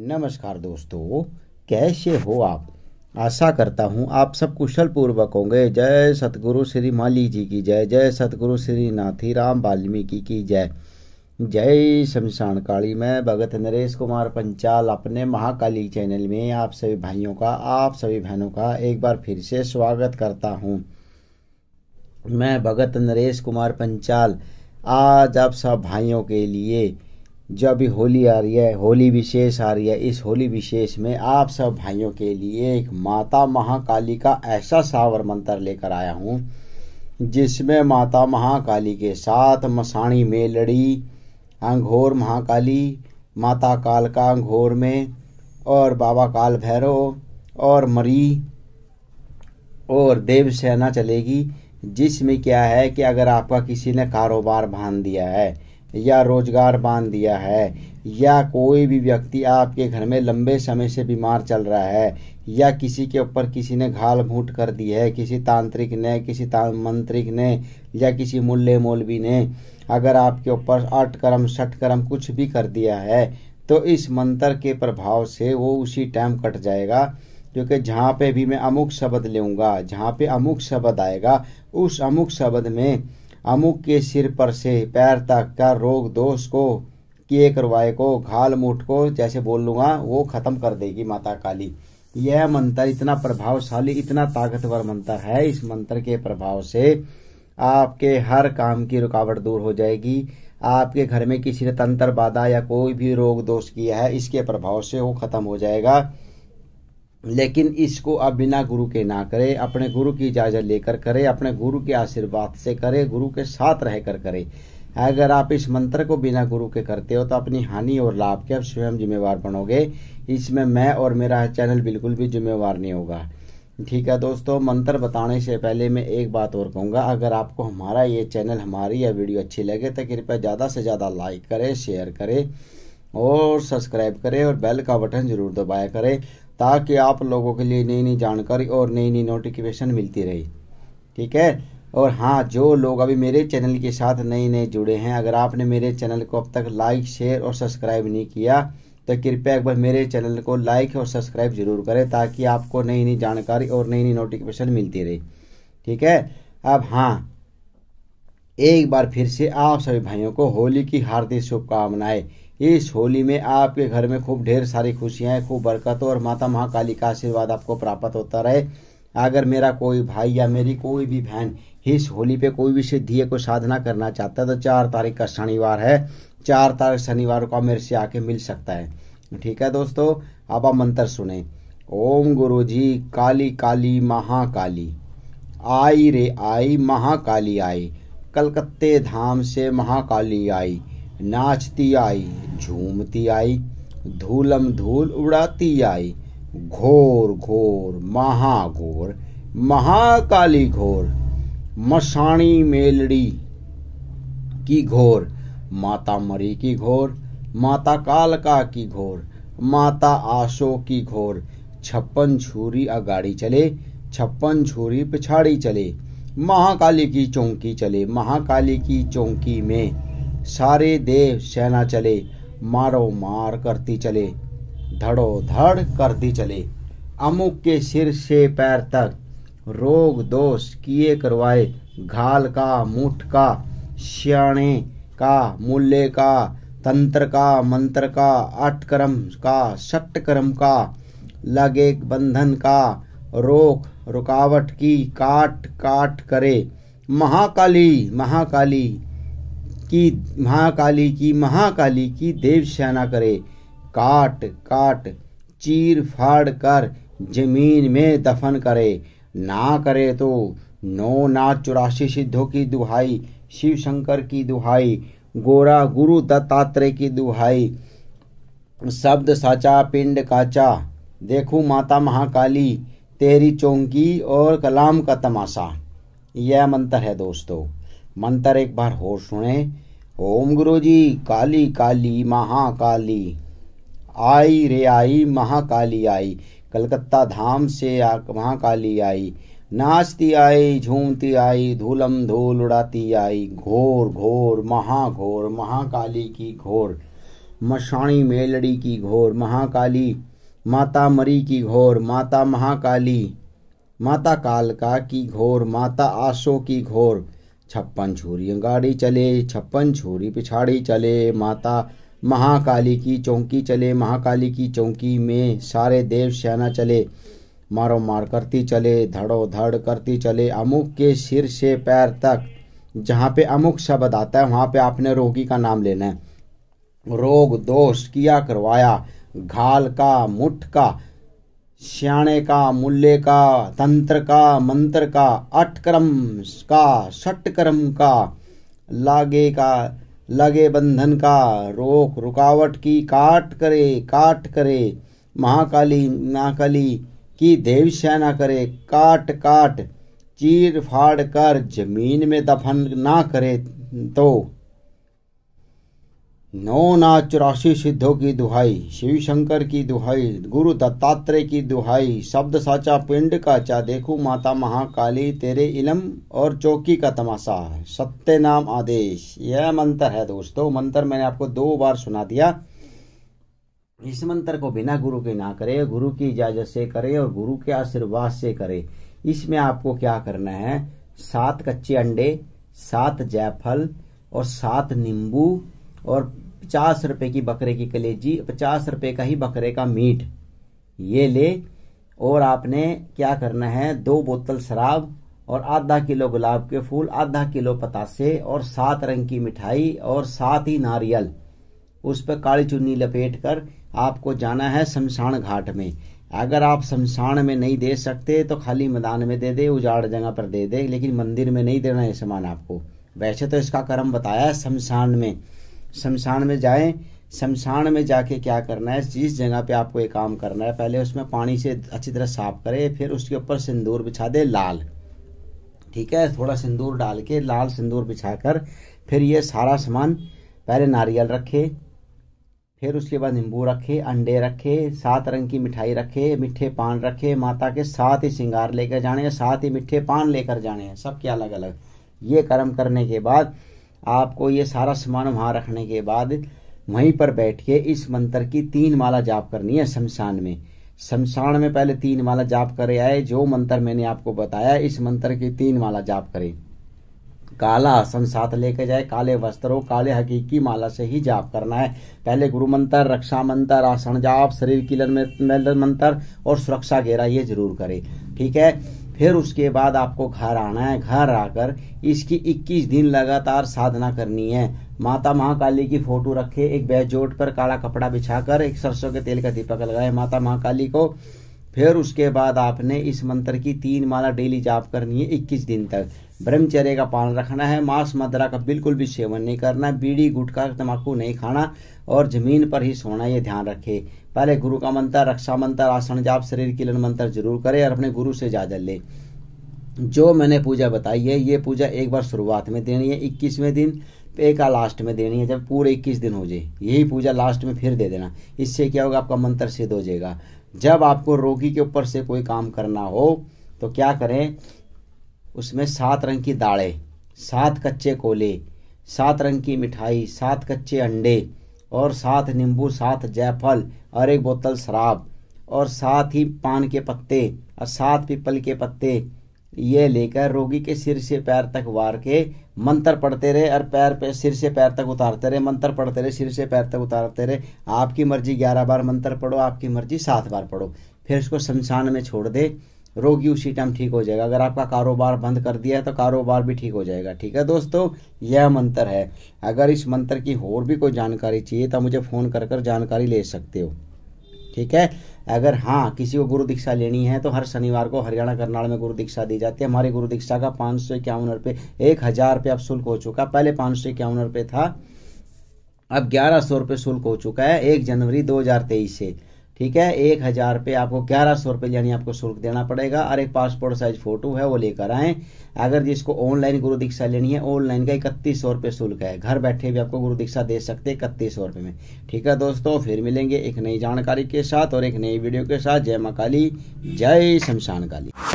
नमस्कार दोस्तों कैसे हो आप आशा करता हूँ आप सब कुशल पूर्वक होंगे जय सतगुरु श्री माली जी की जय जय सतगुरु श्री नाथी राम वाल्मीकि की जय जय शमशान काली मैं भगत नरेश कुमार पंचाल अपने महाकाली चैनल में आप सभी भाइयों का आप सभी बहनों का एक बार फिर से स्वागत करता हूँ मैं भगत नरेश कुमार पंचाल आज आप सब भाइयों के लिए जो अभी होली आ रही है होली विशेष आ रही है इस होली विशेष में आप सब भाइयों के लिए एक माता महाकाली का ऐसा सावर मंत्र लेकर आया हूँ जिसमें माता महाकाली के साथ मसाणी मेलड़ी अंघोर महाकाली माता काल का अंघोर में और बाबा काल भैरव और मरी और देवसेना चलेगी जिसमें क्या है कि अगर आपका किसी ने कारोबार बांध दिया है या रोजगार बांध दिया है या कोई भी व्यक्ति आपके घर में लंबे समय से बीमार चल रहा है या किसी के ऊपर किसी ने घाल घूट कर दी है किसी तांत्रिक ने किसी मंत्रिक ने या किसी मुल्ले मौलवी ने अगर आपके ऊपर अट कर्म सठ कर्म कुछ भी कर दिया है तो इस मंत्र के प्रभाव से वो उसी टाइम कट जाएगा क्योंकि जहाँ पे भी मैं अमुक शब्द लूँगा जहाँ पे अमुक शब्द आएगा उस अमुक शब्द में अमुक के सिर पर से पैर तक का रोग दोष को किए करवाए को घाल मुठ को जैसे बोल लूँगा वो खत्म कर देगी माता काली यह मंत्र इतना प्रभावशाली इतना ताकतवर मंत्र है इस मंत्र के प्रभाव से आपके हर काम की रुकावट दूर हो जाएगी आपके घर में किसी ने तंत्र बाधा या कोई भी रोग दोष किया है इसके प्रभाव से वो खत्म हो जाएगा लेकिन इसको आप बिना गुरु के ना करें अपने गुरु की इजाज़त लेकर करें अपने गुरु के आशीर्वाद से करें गुरु के साथ रहकर करें अगर आप इस मंत्र को बिना गुरु के करते हो तो अपनी हानि और लाभ के आप स्वयं जिम्मेवार बनोगे इसमें मैं और मेरा चैनल बिल्कुल भी जिम्मेवार नहीं होगा ठीक है दोस्तों मंत्र बताने से पहले मैं एक बात और कहूँगा अगर आपको हमारा ये चैनल हमारी यह वीडियो अच्छी लगे तो कृपया ज़्यादा से ज़्यादा लाइक करें शेयर करें और सब्सक्राइब करें और बेल का बटन ज़रूर दबाया करें ताकि आप लोगों के लिए नई नई जानकारी और नई नई नोटिफिकेशन मिलती रहे ठीक है और हाँ जो लोग अभी मेरे चैनल के साथ नए नए जुड़े हैं अगर आपने मेरे चैनल को अब तक लाइक शेयर और सब्सक्राइब नहीं किया तो कृपया एक बार मेरे चैनल को लाइक और सब्सक्राइब जरूर करें ताकि आपको नई नई जानकारी और नई नई नोटिफिकेशन मिलती रहे ठीक है अब हाँ एक बार फिर से आप सभी भाइयों को होली की हार्दिक शुभकामनाएं इस होली में आपके घर में खूब ढेर सारी खुशियाँ खूब बरकतों और माता महाकाली का आशीर्वाद आपको प्राप्त होता रहे अगर मेरा कोई भाई या मेरी कोई भी बहन इस होली पे कोई भी सिद्धि को साधना करना चाहता है तो चार तारीख का शनिवार है चार तारीख शनिवार को मेरे से आके मिल सकता है ठीक है दोस्तों अब आप मंत्र सुने ओम गुरु जी काली काली महाकाली आई रे आई महाकाली आई कलकत्ते धाम से महाकाली आई नाचती आई झूमती आई धूलम धूल उड़ाती आई घोर घोर महाघोर महाकाली घोर मशाणी मेलड़ी की घोर माता मरी की घोर माता कालका की घोर माता आशो की घोर छप्पन छुरी अगाड़ी चले छप्पन छुरी पिछाड़ी चले महाकाली की चौंकी चले महाकाली की चौंकी में सारे देव सेना चले मारो मार करती चले धड़ो धड़ करती चले अमुक के सिर से पैर तक रोग दोष किए करवाए घाल का मुठ का श्याणे का मूल्य का तंत्र का मंत्र का अटक्रम का क्रम का लगे बंधन का रोक रुकावट की काट काट करे महाकाली महाकाली की महाकाली की महाकाली की देव सेना करे काट काट चीर फाड़ कर जमीन में दफन करे ना करे तो नौ नाथ चौरासी सिद्धों की दुहाई शिव शंकर की दुहाई गोरा गुरु दत्तात्रेय की दुहाई शब्द साचा पिंड काचा देखूं माता महाकाली तेरी चौंकी और कलाम का तमाशा यह मंत्र है दोस्तों मंत्र एक बार और सुने ओम गुरु जी काली काली महाकाली आई रे आई महाकाली आई कलकत्ता धाम से महाकाली आई नाचती आई झूमती आई धूलम धूल उड़ाती आई घोर घोर महाघोर महाकाली की घोर मशाणी मेलड़ी की घोर महाकाली माता मरी की घोर माता महाकाली माता कालका की घोर माता आशो की घोर छप्पन छोरी गाड़ी चले छप्पन छोरी पिछाड़ी चले माता महाकाली की चौकी चले महाकाली की चौकी में सारे देव सेना चले मारो मार करती चले धड़ो धड़ करती चले अमुक के सिर से पैर तक जहाँ पे अमुक शब्द आता है वहाँ पे आपने रोगी का नाम लेना है रोग दोष किया करवाया घाल का मुठ का सियाणे का मूल्य का तंत्र का मंत्र का अटक्रम का षटक्रम का लागे का लगे बंधन का रोक रुकावट की काट करे काट करे महाकाली नाकाली की देव सेना करे काट काट चीर फाड़ कर जमीन में दफन ना करे तो नौ नाथ चौरासी सिद्धों की दुहाई शिव शंकर की दुहाई गुरु दत्तात्रेय की दुहाई शब्द साचा पिंड का चा देखू माता महाकाली तेरे इलम और चौकी का तमाशा सत्य नाम आदेश यह मंत्र है दोस्तों मंत्र मैंने आपको दो बार सुना दिया इस मंत्र को बिना गुरु के ना करे गुरु की इजाजत से करे और गुरु के आशीर्वाद से करे इसमें आपको क्या करना है सात कच्चे अंडे सात जायफल और सात नींबू और पचास रुपए की बकरे की कलेजी पचास रुपए का ही बकरे का मीट ये ले और आपने क्या करना है दो बोतल शराब और आधा किलो गुलाब के फूल आधा किलो पतासे और सात रंग की मिठाई और सात ही नारियल उस पर काली चुन्नी लपेट कर आपको जाना है शमशान घाट में अगर आप शमशान में नहीं दे सकते तो खाली मैदान में दे दे उजाड़ जगह पर दे दे लेकिन मंदिर में नहीं देना है सामान आपको वैसे तो इसका कर्म बताया है शमशान में शमशान में जाएं शमशान में जाके क्या करना है जिस जगह पे आपको ये काम करना है पहले उसमें पानी से अच्छी तरह साफ करें फिर उसके ऊपर सिंदूर बिछा दे लाल ठीक है थोड़ा सिंदूर डाल के लाल सिंदूर बिछा कर फिर ये सारा सामान पहले नारियल रखे फिर उसके बाद नींबू रखे अंडे रखे सात रंग की मिठाई रखे मिठे पान रखे माता के साथ ही श्रृंगार लेकर जाने हैं साथ ही मिठे पान लेकर जाने हैं सब के अलग अलग ये कर्म करने के बाद आपको ये सारा सामान वहां रखने के बाद वहीं पर बैठ के इस मंत्र की तीन माला जाप करनी है शमशान में शमशान में पहले तीन माला जाप करे आए जो मंत्र मैंने आपको बताया इस मंत्र की तीन माला जाप करे काला आसन साथ लेके जाए काले वस्त्रों काले हकीकी माला से ही जाप करना है पहले गुरु मंत्र रक्षा मंत्र आसन जाप शरीर किलन मंत्र और सुरक्षा घेरा ये जरूर करे ठीक है फिर उसके बाद आपको घर आना है घर आकर इसकी 21 दिन लगातार साधना करनी है माता महाकाली की फोटो रखे एक बेजोट पर काला कपड़ा बिछाकर एक सरसों के तेल का दीपक लगाए माता महाकाली को फिर उसके बाद आपने इस मंत्र की तीन माला डेली जाप करनी है इक्कीस दिन तक ब्रह्मचर्य का पालन रखना है मांस मदरा का बिल्कुल भी सेवन नहीं करना बीड़ी गुटखा तम्बाकू नहीं खाना और जमीन पर ही सोना ये ध्यान रखे पहले गुरु का मंत्र रक्षा मंत्र आसन जाप शरीर किलन मंत्र जरूर करें और अपने गुरु से इजाजत ले जो मैंने पूजा बताई है ये पूजा एक बार शुरुआत में देनी है इक्कीसवें दिन एक आ लास्ट में देनी है जब पूरे इक्कीस दिन हो जाए यही पूजा लास्ट में फिर दे देना इससे क्या होगा आपका मंत्र सिद्ध हो जाएगा जब आपको रोगी के ऊपर से कोई काम करना हो तो क्या करें उसमें सात रंग की दालें सात कच्चे कोले सात रंग की मिठाई सात कच्चे अंडे और साथ नींबू साथ जायफल और एक बोतल शराब और साथ ही पान के पत्ते और सात पीपल के पत्ते ये लेकर रोगी के सिर से पैर तक वार के मंत्र पढ़ते रहे और पैर पे सिर से पैर तक उतारते रहे मंत्र पढ़ते रहे सिर से पैर तक उतारते रहे आपकी मर्जी ग्यारह बार मंत्र पढ़ो आपकी मर्जी सात बार पढ़ो फिर उसको शमशान में छोड़ दे रोगी उसी टाइम ठीक हो जाएगा अगर आपका कारोबार बंद कर दिया है तो कारोबार भी ठीक हो जाएगा ठीक है दोस्तों यह मंत्र है अगर इस मंत्र की और भी कोई जानकारी चाहिए तो मुझे फ़ोन कर कर जानकारी ले सकते हो ठीक है अगर हाँ किसी को गुरु दीक्षा लेनी है तो हर शनिवार को हरियाणा करनाल में गुरु दीक्षा दी जाती है हमारी गुरु दीक्षा का पाँच सौ इक्यावन रुपये एक हज़ार रुपये अब शुल्क हो चुका पहले पाँच सौ इक्यावन रुपये था अब ग्यारह सौ रुपये शुल्क हो चुका है एक जनवरी दो हज़ार तेईस से ठीक है एक हजार पे आपको ग्यारह सौ रुपये यानी आपको शुल्क देना पड़ेगा और एक पासपोर्ट साइज फोटो है वो लेकर आए अगर जिसको ऑनलाइन गुरु दीक्षा लेनी है ऑनलाइन का इकतीस सौ रुपये शुल्क है घर बैठे भी आपको गुरु दीक्षा दे सकते हैं इकतीस सौ रुपये में ठीक है दोस्तों फिर मिलेंगे एक नई जानकारी के साथ और एक नई वीडियो के साथ जय माँ काली जय शमशान काली